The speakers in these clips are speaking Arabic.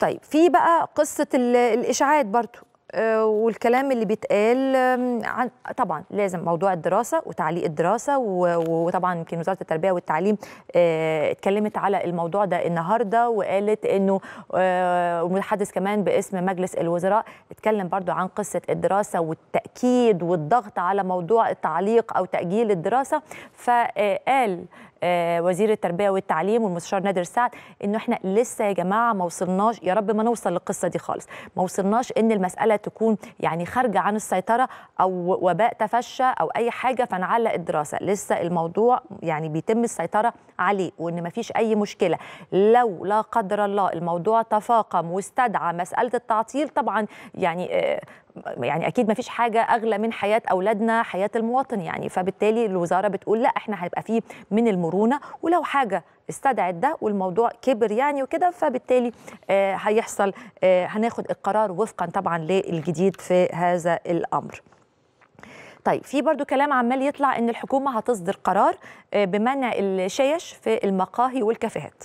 طيب في بقى قصه الاشاعات برضو آه، والكلام اللي بيتقال عن طبعا لازم موضوع الدراسه وتعليق الدراسه وطبعا يمكن وزاره التربيه والتعليم آه، اتكلمت على الموضوع ده النهارده وقالت انه آه، ومتحدث كمان باسم مجلس الوزراء اتكلم برضو عن قصه الدراسه والتاكيد والضغط على موضوع التعليق او تاجيل الدراسه فقال وزير التربيه والتعليم والمستشار نادر سعد انه احنا لسه يا جماعه ما وصلناش يا رب ما نوصل للقصه دي خالص ما وصلناش ان المساله تكون يعني خارجه عن السيطره او وباء تفشى او اي حاجه فنعلق الدراسه لسه الموضوع يعني بيتم السيطره عليه وان ما فيش اي مشكله لو لا قدر الله الموضوع تفاقم واستدعى مساله التعطيل طبعا يعني آه، يعني اكيد ما فيش حاجه اغلى من حياه اولادنا حياه المواطن يعني فبالتالي الوزاره بتقول لا احنا هيبقى فيه من المرونه ولو حاجه استدعت ده والموضوع كبر يعني وكده فبالتالي آه، هيحصل آه، هناخد القرار وفقا طبعا للجديد في هذا الامر طيب في برضو كلام عمال يطلع ان الحكومه هتصدر قرار آه، بمنع الشيش في المقاهي والكافيهات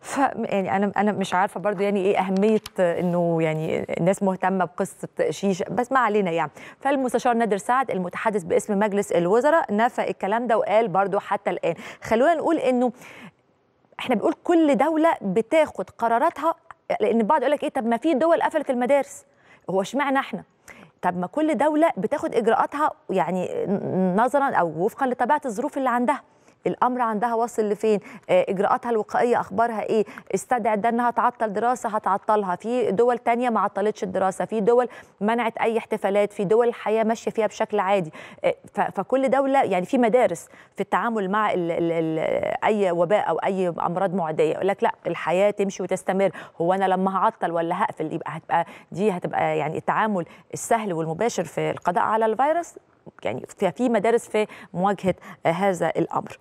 ف يعني انا انا مش عارفه برضو يعني ايه اهميه انه يعني الناس مهتمه بقصه شيش بس ما علينا يعني فالمستشار نادر سعد المتحدث باسم مجلس الوزراء نفى الكلام ده وقال برضو حتى الان خلونا نقول انه احنا بنقول كل دوله بتاخد قراراتها لان البعض يقول لك ايه طب ما في دول قفلت المدارس هو اشمعنى احنا طب ما كل دوله بتاخد اجراءاتها يعني نظرا او وفقا لطبيعه الظروف اللي عندها الامر عندها وصل لفين آه، اجراءاتها الوقائيه اخبارها ايه استدعت ده انها تعطل دراسه هتعطلها في دول تانية ما عطلتش الدراسه في دول منعت اي احتفالات في دول الحياه ماشيه فيها بشكل عادي آه، فكل دوله يعني في مدارس في التعامل مع الـ الـ الـ اي وباء او اي امراض معديه يقول لك لا الحياه تمشي وتستمر هو انا لما هعطل ولا هقفل يبقى هتبقى دي هتبقى يعني التعامل السهل والمباشر في القضاء على الفيروس يعني في مدارس في مواجهه آه، هذا الامر